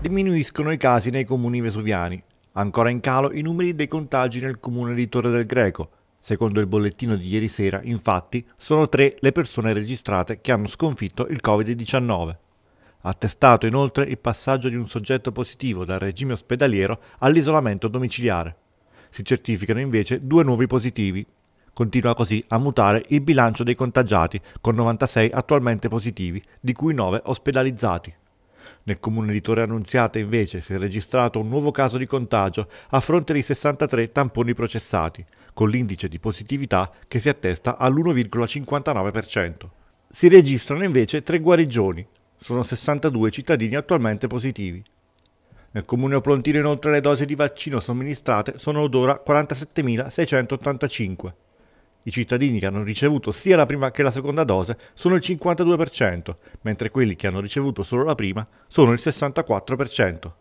Diminuiscono i casi nei comuni vesuviani. Ancora in calo i numeri dei contagi nel comune di Torre del Greco. Secondo il bollettino di ieri sera, infatti, sono tre le persone registrate che hanno sconfitto il Covid-19. Attestato inoltre il passaggio di un soggetto positivo dal regime ospedaliero all'isolamento domiciliare. Si certificano invece due nuovi positivi. Continua così a mutare il bilancio dei contagiati, con 96 attualmente positivi, di cui 9 ospedalizzati. Nel comune di Torre Annunziata invece si è registrato un nuovo caso di contagio a fronte di 63 tamponi processati, con l'indice di positività che si attesta all'1,59%. Si registrano invece tre guarigioni, sono 62 cittadini attualmente positivi. Nel comune Oplontino inoltre le dosi di vaccino somministrate sono ora 47.685. I cittadini che hanno ricevuto sia la prima che la seconda dose sono il 52%, mentre quelli che hanno ricevuto solo la prima sono il 64%.